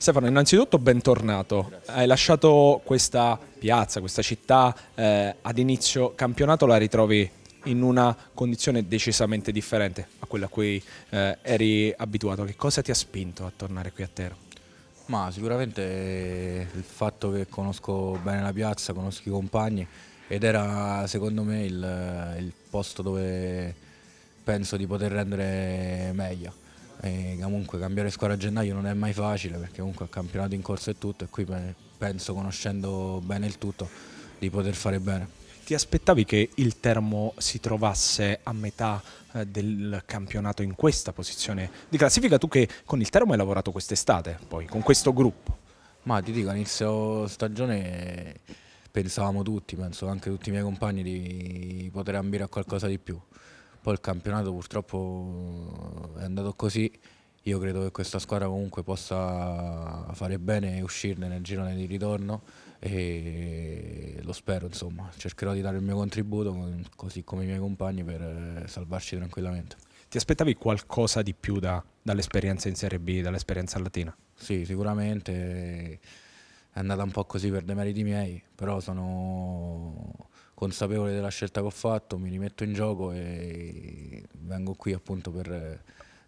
Stefano, innanzitutto bentornato. Grazie. Hai lasciato questa piazza, questa città eh, ad inizio campionato, la ritrovi in una condizione decisamente differente a quella a cui eh, eri abituato. Che cosa ti ha spinto a tornare qui a terra? Ma sicuramente il fatto che conosco bene la piazza, conosco i compagni ed era secondo me il, il posto dove penso di poter rendere meglio e comunque cambiare squadra a gennaio non è mai facile perché comunque il campionato in corso è tutto e qui penso conoscendo bene il tutto di poter fare bene. Ti aspettavi che il Termo si trovasse a metà eh, del campionato in questa posizione di classifica? Tu che con il Termo hai lavorato quest'estate, poi con questo gruppo? Ma ti dico, inizio stagione pensavamo tutti, penso anche tutti i miei compagni, di poter ambire a qualcosa di più. Poi il campionato purtroppo andato così, io credo che questa squadra comunque possa fare bene e uscirne nel girone di ritorno e lo spero insomma, cercherò di dare il mio contributo così come i miei compagni per eh, salvarci tranquillamente. Ti aspettavi qualcosa di più da, dall'esperienza in Serie B, dall'esperienza latina? Sì, sicuramente è andata un po' così per demeriti miei, però sono consapevole della scelta che ho fatto, mi rimetto in gioco e vengo qui appunto per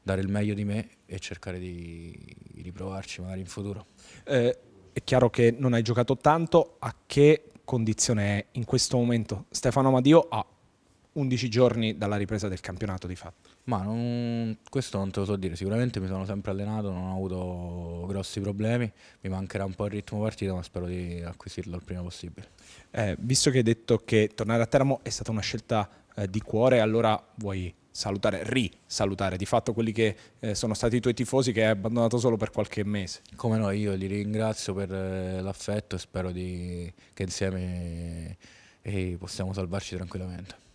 dare il meglio di me e cercare di riprovarci magari in futuro. Eh, è chiaro che non hai giocato tanto, a che condizione è in questo momento? Stefano Amadio a 11 giorni dalla ripresa del campionato di fatto. Ma non, questo non te lo so dire, sicuramente mi sono sempre allenato, non ho avuto grossi problemi, mi mancherà un po' il ritmo partito ma spero di acquisirlo il prima possibile. Eh, visto che hai detto che tornare a Teramo è stata una scelta eh, di cuore, allora vuoi salutare, risalutare di fatto quelli che eh, sono stati i tuoi tifosi che hai abbandonato solo per qualche mese. Come no, io li ringrazio per eh, l'affetto e spero di, che insieme eh, possiamo salvarci tranquillamente.